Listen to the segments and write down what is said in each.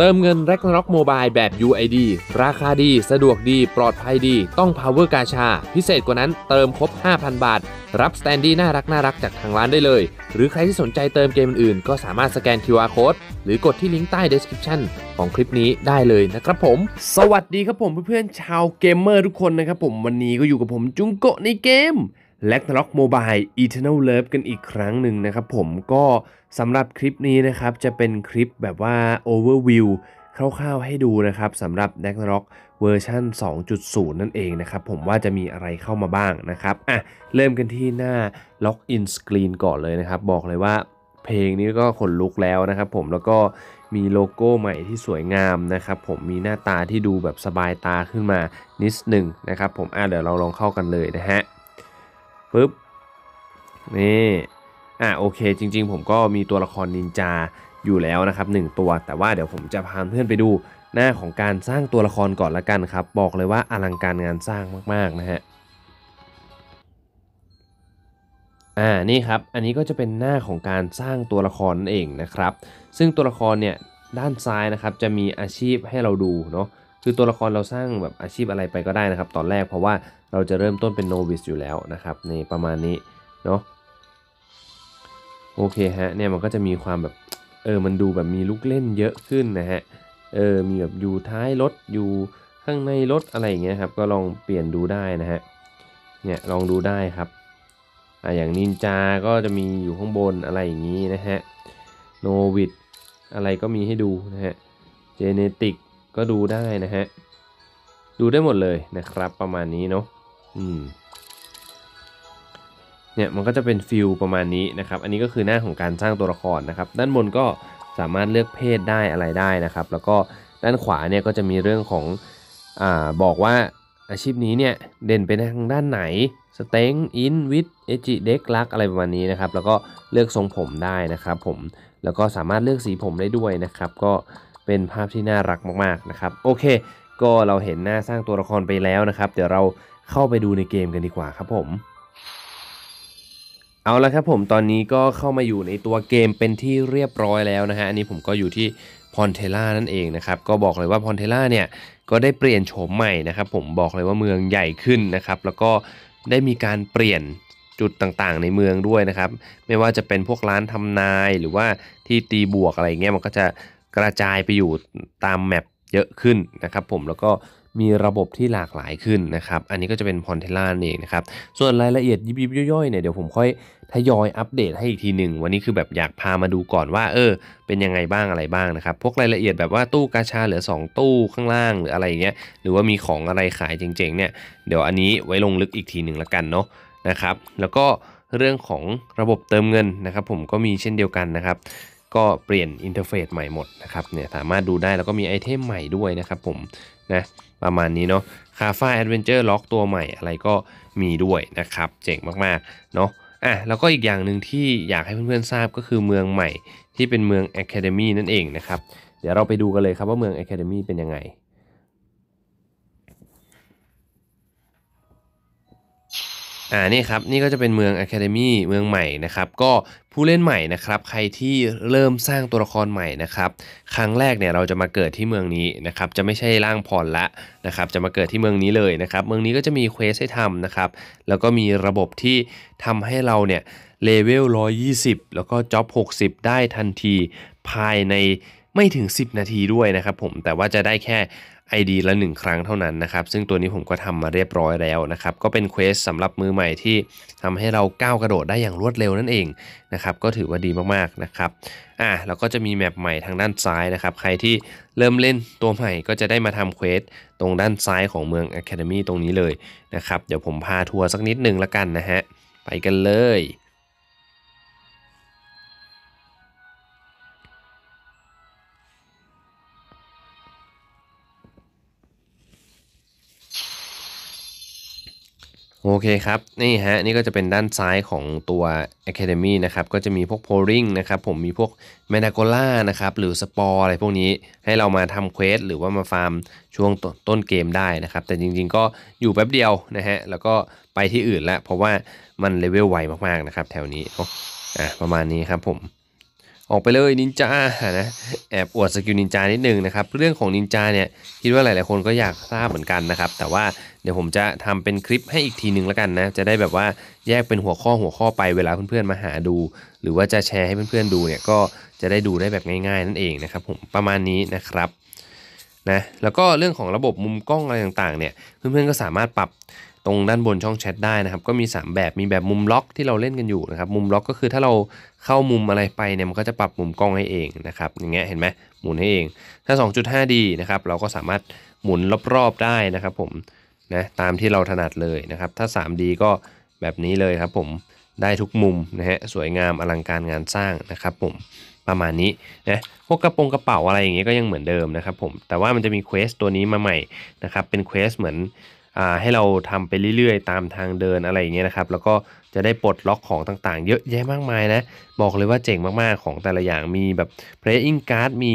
เติมเงินแร็ n a ็อกโมบายแบบ UID ราคาดี สะดวกดี ปลอดภัยดี ต้อง Power กาชา พิเศษกว่านั้นเติมครบ 5,000 บาท รับสแตนดี้น่ารักน่ารักจากทางร้านได้เลย หรือใครที่สนใจเติมเกมอื่นๆก็สามารถสแกน QR Code หรือกดที่ลิงก์ใต้ Description ของคลิปนี้ได้เลยนะครับผม สวัสดีครับผมเพื่อนๆ ชาวเกมเมอร์ทุกคนนะครับผม วันนี้ก็อยู่กับผมจุงโกะในเกมแล็กล็อกโมบายอีเทนอลเลิฟกันอีกครั้งหนึ่งนะครับ ผมก็สำหรับคลิปนี้นะครับจะเป็นคลิปแบบว่าโอเวอร์วิวคร่าวๆ ให้ดูนะครับสำหรับ d a กน r o c k เวอร์ชัน2.0 นั่นเองนะครับ ผมว่าจะมีอะไรเข้ามาบ้างนะครับอ่ะเริ่มกันที่หน้า l o อก in Screen ก่อนเลยนะครับ บอกเลยว่าเพลงนี้ก็ขนลุกแล้วนะครับผมแล้วก็มีโลโก้ใหม่ที่สวยงามนะครับ ผมมีหน้าตาที่ดูแบบสบายตาขึ้นมานิดหนึ่งนะครับผมอ่ะเดี๋ยวเราลองเข้ากันเลยนะฮะปึ๊บนี่อ่ะโอเคจริง ๆ ผมก็มีตัวละครนินจาอยู่แล้วนะครับ 1 ตัวแต่ว่าเดี๋ยวผมจะพาเพื่อนไปดูหน้าของการสร้างตัวละครก่อนละกันครับ บอกเลยว่าอลังการงานสร้างมากๆนะฮะอ่านี่ครับอันนี้ก็จะเป็นหน้าของการสร้างตัวละครนั่นเองนะครับ ซึ่งตัวละครเนี่ยด้านซ้ายนะครับ จะมีอาชีพให้เราดูเนาะคือตัวละครเราสร้างแบบอาชีพอะไรไปก็ได้นะครับ ตอนแรกเพราะว่าเราจะเริ่มต้นเป็นโนวิสอยู่แล้วนะครับในประมาณนี้เนาะโอเคฮะเนี่ยมันก็จะมีความแบบเออมันดูแบบมีลูกเล่นเยอะขึ้นนะฮะเออมีแบบอยู่ท้ายรถอยู่ข้างในรถอะไรอย่างเงี้ยครับก็ลองเปลี่ยนดูได้นะฮะเนี่ยลองดูได้ครับอ่าอย่างนินจาก็จะมีอยู่ข้างบนอะไรอย่างงี้นะฮะโนวิดอะไรก็มีให้ดูนะฮะเจเนติกก็ดูได้นะฮะ ดูได้หมดเลยนะครับประมาณนี้เนาะ อืม เนี่ยมันก็จะเป็นฟิลประมาณนี้นะครับ อันนี้ก็คือหน้าของการสร้างตัวละครนะครับ ด้านบนก็สามารถเลือกเพศได้อะไรได้นะครับ แล้วก็ด้านขวาเนี่ยก็จะมีเรื่องของ อ่า บอกว่าอาชีพนี้เนี่ยเด่นไปทางด้านไหนสเต็งอินวิทเอจิเด็กลักอะไรประมาณนี้นะครับ แล้วก็เลือกทรงผมได้นะครับผม แล้วก็สามารถเลือกสีผมได้ด้วยนะครับ ก็เป็นภาพที่น่ารักมากๆนะครับโอเค ก็เราเห็นหน้าสร้างตัวละครไปแล้วนะครับ เดี๋ยวเราเข้าไปดูในเกมกันดีกว่าครับผมเอาละครับผมตอนนี้ก็เข้ามาอยู่ในตัวเกมเป็นที่เรียบร้อยแล้วนะฮะอันนี้ผมก็อยู่ที่พอนเทล่านั่นเองนะครับก็บอกเลยว่าพอนเทล่าเนี่ยก็ได้เปลี่ยนโฉมใหม่นะครับผมบอกเลยว่าเมืองใหญ่ขึ้นนะครับ แล้วก็ได้มีการเปลี่ยนจุดต่าง ๆ ในเมืองด้วยนะครับไม่ว่าจะเป็นพวกร้านทำนายหรือว่าที่ตีบวกอะไรเงี้ยมันก็จะกระจายไปอยู่ตามแมปเยอะขึ้นนะครับ ผมแล้วก็มีระบบที่หลากหลายขึ้นนะครับอันนี้ก็จะเป็นพอนเทล่าเองนะครับส่วนรายละเอียดยิบย่อยๆเนี่ยเดี๋ยวผมค่อยทยอยอัปเดตให้อีกทีหนึ่งวันนี้คือแบบอยากพามาดูก่อนว่า เออ เป็นยังไงบ้างอะไรบ้างนะครับพวกรายละเอียดแบบว่าตู้กาชา เหลือ 2 ตู้ข้างล่างหรืออะไรเงี้ยหรือว่ามีของอะไรขายเจ๋งๆ เนี่ย เดี๋ยวอันนี้ไว้ลงลึกอีกทีหนึ่งละกันเนาะนะครับแล้วก็เรื่องของระบบเติมเงินนะครับผมก็มีเช่นเดียวกันนะครับก็เปลี่ยนอินเทอร์เฟซใหม่หมดนะครับเนี่ยสามารถดูได้แล้วก็มีไอเทมใหม่ด้วยนะครับผมนะประมาณนี้เนาะคาฟ่าแอดเวนเจอร์ล็อกตัวใหม่อะไรก็มีด้วยนะครับ เจ๋งมากๆเนาะอ่ะแล้วก็อีกอย่างหนึ่งที่อยากให้เพื่อนๆทราบก็คือเมืองใหม่ที่เป็นเมือง Academy นั่นเองนะครับ เดี๋ยวเราไปดูกันเลยครับว่าเมือง Academy เป็นยังไงอ่านี่ครับนี่ก็จะเป็นเมือง Academy เมืองใหม่นะครับก็ผู้เล่นใหม่นะครับใครที่เริ่มสร้างตัวละครใหม่นะครับครั้งแรกเนี่ยเราจะมาเกิดที่เมืองนี้นะครับจะไม่ใช่ร่างพรละนะครับจะมาเกิดที่เมืองนี้เลยนะครับเมืองนี้ก็จะมีเควสให้ทำนะครับแล้วก็มีระบบที่ทำให้เราเนี่ยเลเวล120 แล้วก็จ็อบ60 ได้ทันทีภายในไม่ถึง 10 นาทีด้วยนะครับผมแต่ว่าจะได้แค่ ID ละ1ครั้งเท่านั้นนะครับซึ่งตัวนี้ผมก็ทำมาเรียบร้อยแล้วนะครับก็เป็นเควสสำหรับมือใหม่ที่ทำให้เราก้าวกระโดดได้อย่างรวดเร็วนั่นเองนะครับก็ถือว่าดีมากๆนะครับอ่ะแล้วก็จะมีแมปใหม่ทางด้านซ้ายนะครับ ใครที่เริ่มเล่นตัวใหม่ก็จะได้มาทำเควสตรงด้านซ้ายของเมือง Academy ตรงนี้เลยนะครับเดี๋ยวผมพาทัวร์สักนิดนึงละกันนะฮะ ไปกันเลยโอเคครับนี่ฮะนี่ก็จะเป็นด้านซ้ายของตัว Academy นะครับก็จะมีพวกโพลิงนะครับ ผมมีพวกแมนาโกล่านะครับหรือสปอร์อะไรพวกนี้ให้เรามาทำเควสหรือว่ามาฟาร์มช่วงตต้นเกมได้นะครับ แต่จริงๆก็อยู่แป๊บเดียวนะฮะแล้วก็ไปที่อื่นละเพราะว่ามันเลเวลไวมากๆ นะครับ แถวนี้อ่ะประมาณนี้ครับผมออกไปเลยนินจานะแอบอวดสกิลนินจานิดนึงนะครับเรื่องของนินจาเนี่ยคิดว่าหลายๆ คนก็อยากทราบเหมือนกันนะครับแต่ว่าเดี๋ยวผมจะทำเป็นคลิปให้อีกทีหนึ่งแล้วกันนะจะได้แบบว่าแยกเป็นหัวข้อหัวข้อไปเวลาเพื่อนๆมาหาดู หรือว่าจะแชร์ให้เพื่อนๆดูเนี่ยก็จะได้ดูได้แบบง่าย ๆนั่นเองนะครับผมประมาณนี้นะครับนะแล้วก็เรื่องของระบบมุมกล้องอะไรต่างๆ เนี่ยเพื่อนๆก็สามารถปรับตรงด้านบนช่องแชทได้นะครับก็มี 3 แบบมีแบบมุมล็อกที่เราเล่นกันอยู่นะครับมุมล็อกก็คือถ้าเราเข้ามุมอะไรไปเนี่ยมันก็จะปรับมุมกล้องให้เองนะครับอย่างเงี้ยเห็นไหมหมุนให้เองถ้า2 5ีนะครับเราก็สามารถหมุนรอบๆได้นะครับผมนะตามที่เราถนัดเลยนะครับถ้า3ีก็แบบนี้เลยครับผมได้ทุกมุมนะฮะสวยงามอลังการงานสร้างนะครับผมประมาณนี้นะพวกกระโปรงกระเป๋าอะไรอย่างเงี้ยก็ยังเหมือนเดิมนะครับผมแต่ว่ามันจะมีเควสตัวนี้มาใหม่นะครับเป็นเควสเหมือนให้เราทำไปเรื่อยๆตามทางเดินอะไรอย่างเงี้ยนะครับ แล้วก็จะได้ปลดล็อกของต่างๆ เยอะแยะมากมายนะ บอกเลยว่าเจ๋งมากๆของแต่ละอย่างมีแบบ playing card มี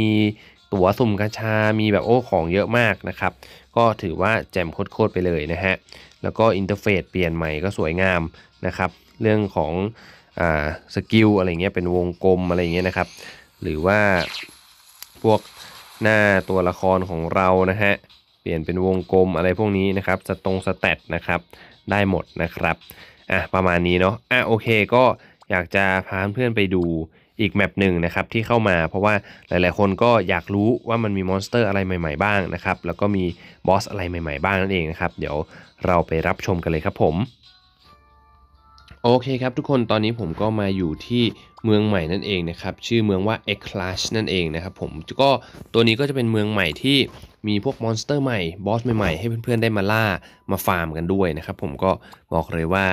ตั๋วสุ่มกระชามีแบบโอ้ของเยอะมากนะครับ ก็ถือว่าแจ่มโคตรๆไปเลยนะฮะแล้วก็อินเทอร์เฟซเปลี่ยนใหม่ก็สวยงามนะครับ เรื่องของอ่าสกิลอะไรเงี้ยเป็นวงกลมอะไรเงี้ยนะครับ หรือว่าพวกหน้าตัวละครของเรานะฮะเปลี่ยนเป็นวงกลมอะไรพวกนี้นะครับสตรงสแตทนะครับ ได้หมดนะครับ อ่ะประมาณนี้เนาะ อ่ะโอเคก็อยากจะพาเพื่อนไปดูอีกแมปหนึ่งนะครับที่เข้ามา เพราะว่าหลายๆคนก็อยากรู้ว่ามันมีมอนสเตอร์อะไรใหม่ๆบ้างนะครับแล้วก็มีบอสอะไรใหม่ๆบ้างนั่นเองนะครับ เดี๋ยวเราไปรับชมกันเลยครับผมโอเคครับทุกคนตอนนี้ผมก็มาอยู่ที่เมืองใหม่นั่นเองนะครับชื่อ เมืองว่า e c l a s h นั่นเองนะครับผมก็ตัวนี้ก็จะเป็นเมืองใหม่ที่มีพวกมอนสเตอร์ใหม่บอสใหม่ๆให้เพื่อนๆได้มาล่ามาฟาร์มกันด้วยนะครับผมก็บอกเลยว่า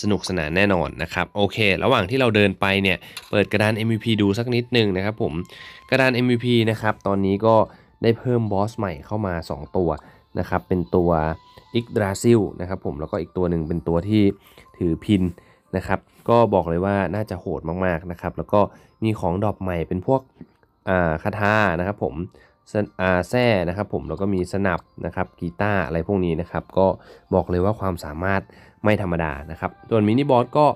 สนุกสนานแน่นอนนะครับโอเค ระหว่างที่เราเดินไปเนี่ยเปิดกระดาน MVP ดูสักนิดนึงนะครับผมกระดาน MVP นะครับตอนนี้ก็ได้เพิ่มบอสใหม่เข้ามา 2 ตัวนะครับเป็นตัวอิกดราซิลนะครับผมแล้วก็อีกตัวหนึ่งเป็นตัวที่ถือพินนะครับก็บอกเลยว่าน่าจะโหดมากๆนะครับแล้วก็มีของดอกใหม่เป็นพวกคาถานะครับผมแซ่นะครับผมแล้วก็มีสนับนะครับกีตาร์อะไรพวกนี้นะครับก็บอกเลยว่าความสามารถไม่ธรรมดานะครับส่วนมินิบอสก็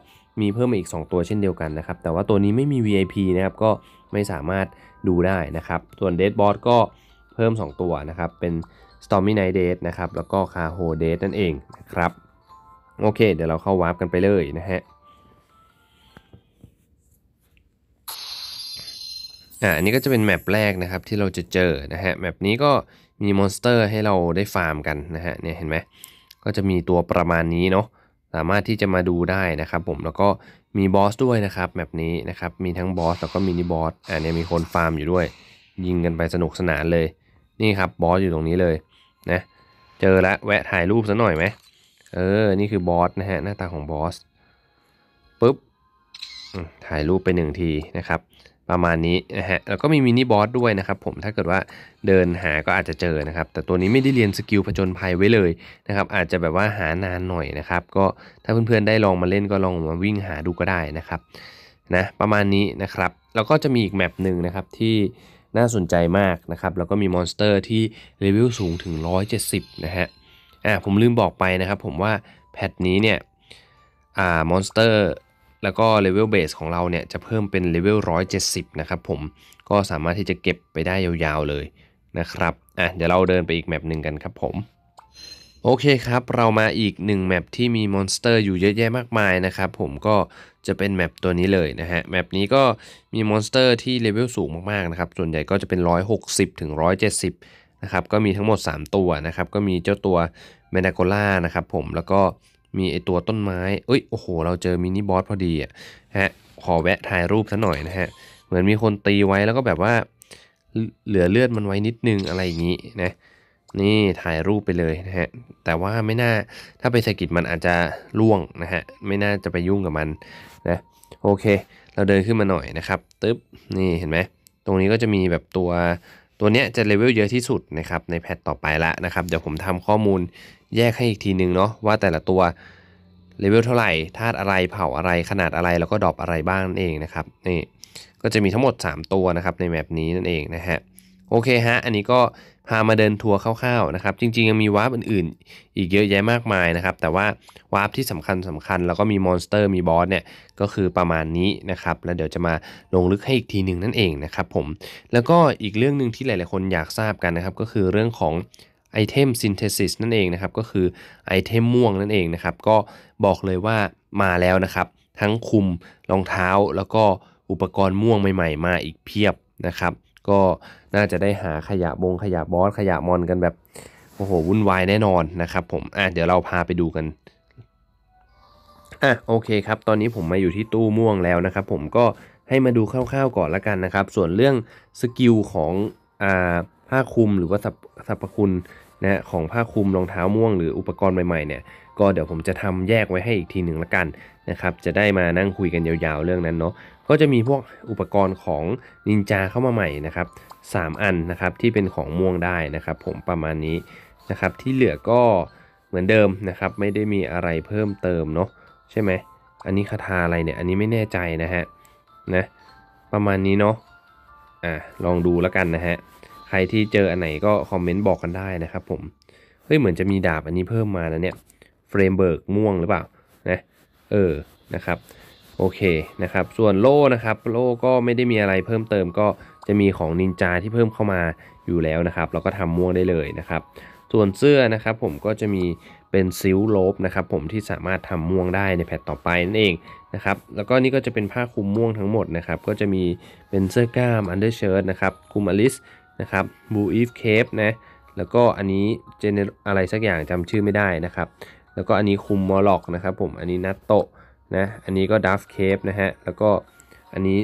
มีเพิ่มมาอีก 2 ตัวเช่นเดียวกันนะครับแต่ว่าตัวนี้ไม่มี VIP นะครับก็ไม่สามารถดูได้นะครับ ส่วนเดดบอสก็เพิ่ม 2 ตัวนะครับเป็น Stormy Night d a t นะครับแล้วก็ Caho d a t นั่นเองนะครับโอเคเดี๋ยวเราเข้าวาร์ปกันไปเลยนะฮะ อ่าอันนี้ก็จะเป็นแมปแรกนะครับที่เราจะเจอนะฮะแมปนี้ก็มีมอนสเตอร์ให้เราได้ฟาร์มกันนะฮะเนี่ยเห็นไหมก็จะมีตัวประมาณนี้เนาะสามารถที่จะมาดูได้นะครับผมแล้วก็มีบอสด้วยนะครับแมปนี้นะครับ มีทั้งบอสแล้วก็มินิบอสอ่าเนี่ยมีคนฟาร์มอยู่ด้วย ยิงกันไปสนุกสนานเลยนี่ครับบอสอยู่ตรงนี้เลยนะเจอแล้วแวะถ่ายรูปซะหน่อยไหมเออ นี่คือบอสนะฮะหน้าตาของบอสปุ๊บถ่ายรูปไปหนึ่งทีนะครับประมาณนี้นะฮะแล้วก็มีมินิบอสด้วยนะครับผมถ้าเกิดว่าเดินหาก็อาจจะเจอนะครับ แต่ตัวนี้ไม่ได้เรียนสกิลผจญภัยไว้เลยนะครับอาจจะแบบว่าหานานหน่อยนะครับก็ถ้าเพื่อนๆได้ลองมาเล่นก็ลองมาวิ่งหาดูก็ได้นะครับนะประมาณนี้นะครับแล้วก็จะมีอีกแมปหนึ่งนะครับที่น่าสนใจมากนะครับแล้วก็มีมอนสเตอร์ที่เลเวลสูงถึง 170นะฮะอ่าผมลืมบอกไปนะครับผมว่าแพทนี้เนี่ยอ่ามอนสเตอร์แล้วก็เลเวลเบสของเราเนี่ยจะเพิ่มเป็นเลเวล170นะครับผมก็สามารถที่จะเก็บไปได้ยาวๆเลยนะครับอ่ะเดี๋ยวเราเดินไปอีกแมปหนึ่งกันครับผมโอเคครับเรามาอีกหนึ่งแมปที่มีมอนสเตอร์อยู่เยอะแยะมากมายนะครับผมก็จะเป็นแมปตัวนี้เลยนะฮะแมปนี้ก็มีมอนสเตอร์ที่เลเวลสูงมากๆนะครับส่วนใหญ่ก็จะเป็น 160ถึง170ะครับก็มีทั้งหมด 3 ตัวนะครับ ก็มีเจ้าตัวแมนาโกล่านะครับผมแล้วก็มีไอตัวต้นไม้ เอ้ยโอ้โห เราเจอมินิบอสพอดีอ่ะฮะขอแวะถ่ายรูปซะหน่อยนะฮะเหมือนมีคนตีไว้แล้วก็แบบว่าเหลือเลือดมันไว้นิดนึงอะไรอย่างนี้นะนี่ถ่ายรูปไปเลยนะฮะแต่ว่าไม่น่าถ้าไปสกิดมันอาจจะร่วงนะฮะไม่น่าจะไปยุ่งกับมันนะโอเค เราเดินขึ้นมาหน่อยนะครับตึ๊บนี่เห็นไหมตรงนี้ก็จะมีแบบตัวตัวเนี้ยจะเลเวลเยอะที่สุดนะครับในแพทต่อไปละนะครับเดี๋ยวผมทำข้อมูลแยกให้อีกทีนึงเนาะว่าแต่ละตัวเลเวลเท่าไหร่ธาตุอะไรเผาอะไรขนาดอะไรแล้วก็ดรอปอะไรบ้างนั่นเองนะครับนี่ก็จะมีทั้งหมด 3 ตัวนะครับในแมปนี้นั่นเองนะฮะโอเคฮะ อันนี้ก็พามาเดินทัวร์คร่าวๆนะครับ จริงๆ ยังมีวาร์ปอื่นๆ อีกเยอะแยะมากมายนะครับ แต่ว่าวาร์ปที่สำคัญสำคัญแล้วก็มีมอนสเตอร์มีบอสเนี่ยก็คือประมาณนี้นะครับ แล้วเดี๋ยวจะมาลงลึกให้อีกทีหนึ่งนั่นเองนะครับผม แล้วก็อีกเรื่องหนึ่งที่หลาย ๆคนอยากทราบกันนะครับก็คือเรื่องของไอเทมซินเทซิสนั่นเองนะครับ ก็คือไอเทมม่วงนั่นเองนะครับ ก็บอกเลยว่ามาแล้วนะครับ ทั้งคุมรองเท้าแล้วก็อุปกรณ์ม่วงใหม่ๆ มาอีกเพียบนะครับก็น่าจะได้หาขยะบงขยะบอสขยะมอนกันแบบโอ้โหวุ่นวายแน่นอนนะครับ ผมอ่ะเดี๋ยวเราพาไปดูกันอ่ะโอเคครับตอนนี้ผมมาอยู่ที่ตู้ม่วงแล้วนะครับ ผมก็ให้มาดูคร่าวๆก่อนละกันนะครับ ส่วนเรื่องสกิลของอ่าผ้าคลุมหรือว่าสรรพคุณนะของผ้าคลุมรองเท้าม่วง หรืออุปกรณ์ใหม่ๆเนี่ยก็เดี๋ยวผมจะทำแยกไว้ให้อีกทีหนึ่งละกันนะครับจะได้มานั่งคุยกันยาวๆเรื่องนั้นเนาะก็จะมีพวกอุปกรณ์ของนินจาเข้ามาใหม่นะครับ 3 อันนะครับที่เป็นของม่วงได้นะครับ ผมประมาณนี้นะครับที่เหลือก็เหมือนเดิมนะครับ ไม่ได้มีอะไรเพิ่มเติมเนาะใช่ไหมอันนี้คาถาอะไรเนี่ย อันนี้ไม่แน่ใจนะฮะนะประมาณนี้เนาะอ่ะลองดูแล้วกันนะฮะใครที่เจออันไหนก็คอมเมนต์บอกกันได้นะครับผมเฮ้ยเหมือนจะมีดาบ อันนี้เพิ่มมานะเนี่ยเฟรมเบิร์กม่วงหรือเปล่านะเออนะครับโอเคนะครับส่วนโล่นะครับโล่ก็ไม่ได้มีอะไรเพิ่มเติมก็จะมีของนินจาที่เพิ่มเข้ามาอยู่แล้วนะครับเราก็ทำม่วงได้เลยนะครับส่วนเสื้อนะครับผมก็จะมีเป็นซิลโลบนะครับผมที่สามารถทำม่วงได้ในแพทต่อไปนั่นเองนะครับแล้วก็นี่ก็จะเป็นผ้าคลุมม่วงทั้งหมดนะครับ ก็จะมีเป็นเสื้อกล้ามอันเดอร์เชิ้ตนะครับคลุมอลิสนะครับบูอีฟเคปนะแล้วก็อันนี้เจเนอะไรสักอย่างจำชื่อไม่ได้นะครับ แล้วก็อันนี้คุมมอลล็อกนะครับผม อันนี้นัตโตนะ อันนี้ก็ดัฟเคปนะฮะ แล้วก็อันนี้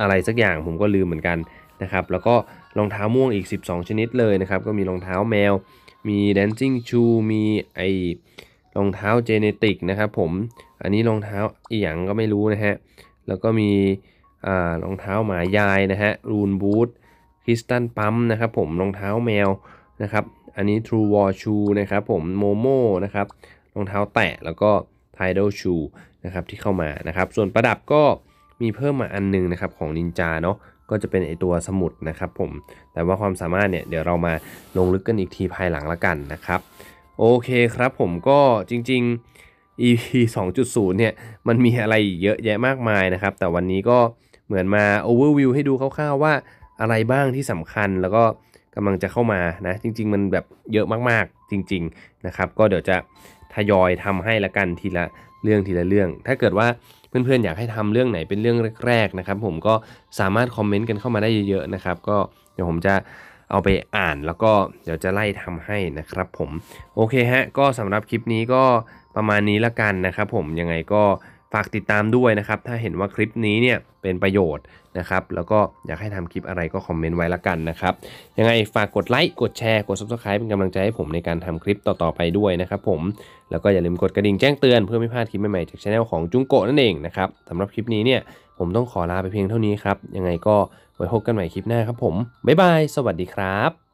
อะไรสักอย่างผมก็ลืมเหมือนกันนะครับ แล้วก็รองเท้าม่วงอีก 12 ชนิดเลยนะครับ ก็มีรองเท้าแมว มี dancing ชู มีไอรองเท้าเจเนติกนะครับผม อันนี้รองเท้าอีหยังก็ไม่รู้นะฮะ แล้วก็มีอรองเท้าหมายายนะฮะ รูนบูทคริสตันปั๊มนะครับผม รองเท้าแมวนะครับ อันนี้ True War Shoe นะครับผมโมโม่นะครับ รองเท้าแตะแล้วก็ Tidal Shoe นะครับที่เข้ามานะครับ ส่วนประดับก็มีเพิ่มมาอันนึงนะครับของนินจาเนาะก็จะเป็นไอตัวสมุดนะครับผมแต่ว่าความสามารถเนี่ยเดี๋ยวเรามาลงลึกกันอีกทีภายหลังละกันนะครับ โอเคครับผมก็จริงๆ EP 2.0เนี่ยมันมีอะไรเยอะแยะมากมายนะครับ แต่วันนี้ก็เหมือนมา overview ให้ดูคร่าวๆว่าอะไรบ้างที่สำคัญแล้วก็กำลังจะเข้ามานะ จริงๆมันแบบเยอะมากๆ จริงๆนะครับก็เดี๋ยวจะทยอยทำให้ละกันทีละเรื่องทีละเรื่อง ถ้าเกิดว่าเพื่อนๆอยากให้ทำเรื่องไหนเป็นเรื่องแรกๆนะครับผมก็สามารถคอมเมนต์กันเข้ามาได้เยอะๆนะครับก็เดี๋ยวผมจะเอาไปอ่านแล้วก็เดี๋ยวจะไล่ทำให้นะครับ ผมโอเคฮะก็สำหรับคลิปนี้ก็ประมาณนี้ละกันนะครับ ผมยังไงก็ฝากติดตามด้วยนะครับถ้าเห็นว่าคลิปนี้เนี่ยเป็นประโยชน์นะครับแล้วก็อยากให้ทำคลิปอะไรก็คอมเมนต์ไว้ละกันนะครับ ยังไงฝากกดไลค์กดแชร์กด subscribe เป็นกำลังใจให้ผมในการทำคลิปต่อ ๆ ไปด้วยนะครับผม แล้วก็อย่าลืมกดกระดิ่งแจ้งเตือนเพื่อไม่พลาดคลิปใหม่ ๆ จากช anel ของจุงโกะนั่นเองนะครับสำหรับคลิปนี้เนี่ยผมต้องขอลาไปเพียงเท่านี้ครับ ยังไงก็ไว้พบกันใหม่คลิปหน้าครับผมบ๊ายบายสวัสดีครับ